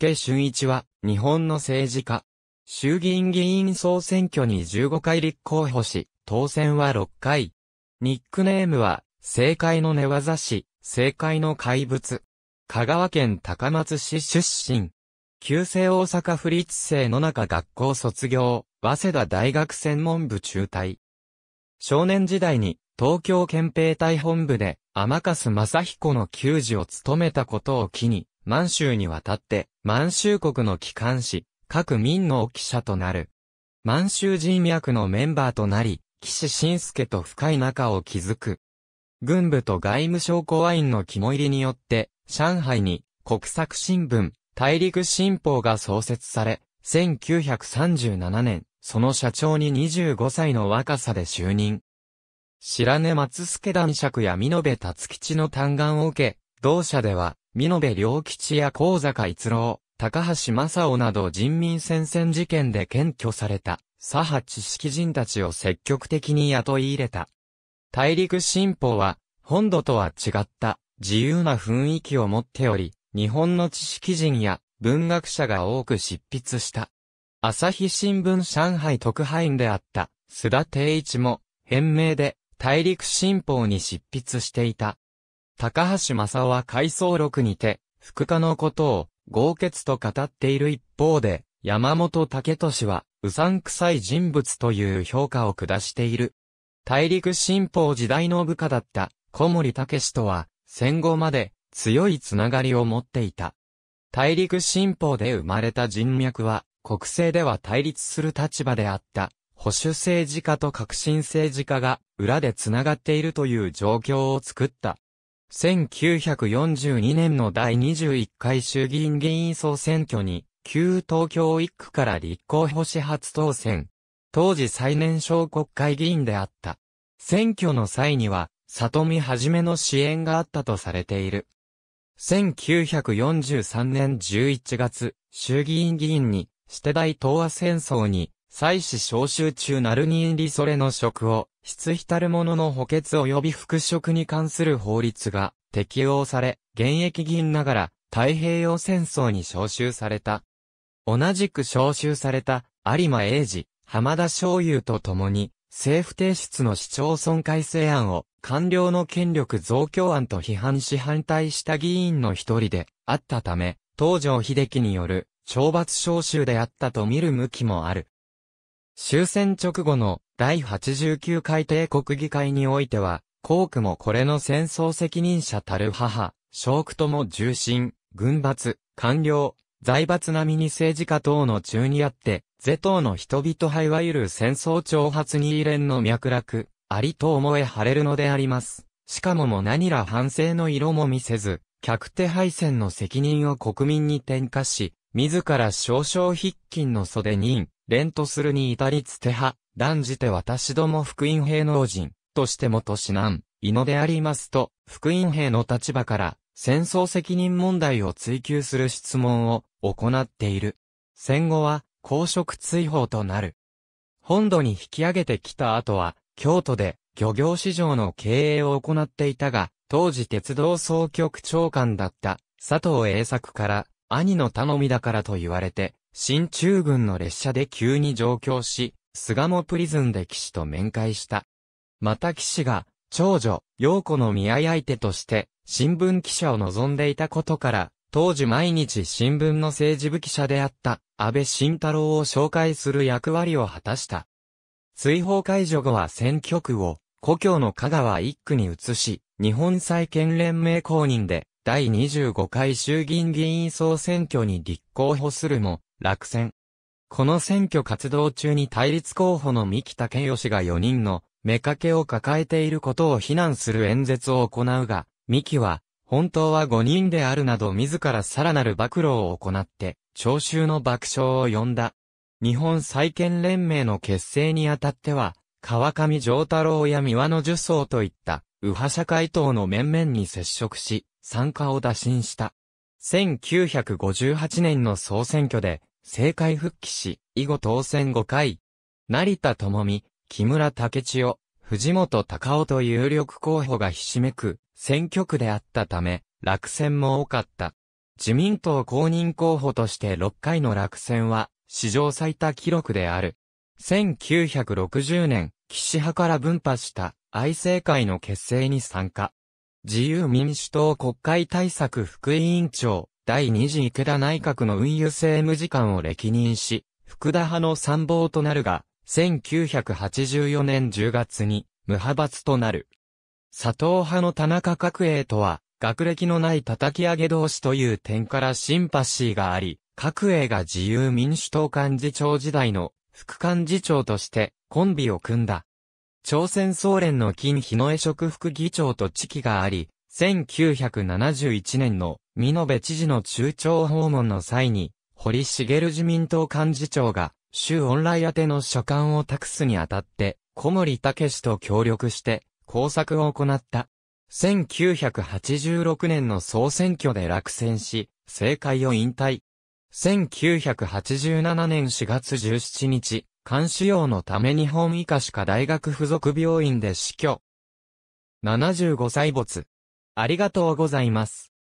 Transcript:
家俊一は、日本の政治家。衆議院議員総選挙に15回立候補し、当選は6回。ニックネームは、政界の寝技師、政界の怪物。香川県高松市出身。旧制大阪府立生の中学校卒業、早稲田大学専門部中退。少年時代に、東京憲兵隊本部で、天笠正彦の球児を務めたことを機に、満州に渡って、満州国の機関紙、各民の記者となる。満州人脈のメンバーとなり、岸信介と深い仲を築く。軍部と外務省公安ンの肝入りによって、上海に国策新聞、大陸新報が創設され、1937年、その社長に25歳の若さで就任。白根松助男爵や美延達吉の嘆願を受け、同社では、美濃部良吉や高坂一郎、高橋正夫など人民戦線事件で検挙された、左派知識人たちを積極的に雇い入れた。大陸新報は、本土とは違った自由な雰囲気を持っており、日本の知識人や文学者が多く執筆した。朝日新聞上海特派員であった須田定一も、変名で大陸新報に執筆していた。高橋正夫は回想録にて、福家のことを、豪傑と語っている一方で、山本武俊は、うさんくさい人物という評価を下している。大陸新報時代の部下だった小森武とは、戦後まで強いつながりを持っていた。大陸新報で生まれた人脈は、国政では対立する立場であった、保守政治家と革新政治家が裏でつながっているという状況を作った。1942年の第21回衆議院議員総選挙に、旧東京一区から立候補し初当選。当時最年少国会議員であった。選挙の際には、里見はじめの支援があったとされている。1943年11月、衆議院議員に、して大東亜戦争に祭祀召集中なるに入りそれの職を、質浸る者の補欠及び復職に関する法律が適用され、現役議員ながら太平洋戦争に召集された。同じく召集された有馬英二、浜田昭雄と共に、政府提出の市町村改正案を官僚の権力増強案と批判し反対した議員の一人であったため、東条秀樹による懲罰召集であったと見る向きもある。終戦直後の第89回帝国議会においては、コークもこれの戦争責任者たる母、ークとも重臣、軍閥、官僚、財閥並みに政治家等の中にあって、是党の人々はいわゆる戦争挑発に異連の脈絡、ありと思え晴れるのであります。しかもも何ら反省の色も見せず、客手敗戦の責任を国民に転嫁し、自ら少々筆金の袖任、連とするに至りつては、断じて私ども福音兵の王人、としてもとしなん、いのでありますと、福音兵の立場から、戦争責任問題を追求する質問を行っている。戦後は、公職追放となる。本土に引き上げてきた後は、京都で漁業市場の経営を行っていたが、当時鉄道総局長官だった佐藤栄作から兄の頼みだからと言われて、新中軍の列車で急に上京し、菅もプリズンで騎士と面会した。また騎士が、長女、陽子の見合い相手として、新聞記者を望んでいたことから、当時毎日新聞の政治部記者であった、安倍晋太郎を紹介する役割を果たした。追放解除後は選挙区を、故郷の香川一区に移し、日本再建連盟公認で、第25回衆議院議員総選挙に立候補するも、落選。この選挙活動中に対立候補の三木武義が4人の目かけを抱えていることを非難する演説を行うが、三木は、本当は5人であるなど自らさらなる暴露を行って、聴衆の爆笑を呼んだ。日本再建連盟の結成にあたっては、川上上太郎や三輪の樹層といった、右派社会党の面々に接触し、参加を打診した。1958年の総選挙で、政界復帰し、以後当選5回。成田智美、木村武千代、藤本隆夫と有力候補がひしめく選挙区であったため、落選も多かった。自民党公認候補として6回の落選は、史上最多記録である。1960年、岸派から分派した愛政会の結成に参加。自由民主党国会対策副委員長、第二次池田内閣の運輸政務次官を歴任し、福田派の参謀となるが、1984年10月に無派閥となる。佐藤派の田中角栄とは、学歴のない叩き上げ同士という点からシンパシーがあり、角栄が自由民主党幹事長時代の副幹事長としてコンビを組んだ。朝鮮総連の金日野江職副議長と知期があり、1971年の美濃部知事の中朝訪問の際に、堀茂自民党幹事長が、州恩来宛ての書簡を託すにあたって、小森武と協力して、工作を行った。1986年の総選挙で落選し、政界を引退。1987年4月17日、監視用のため日本医科歯科大学附属病院で死去。75歳没。ありがとうございます。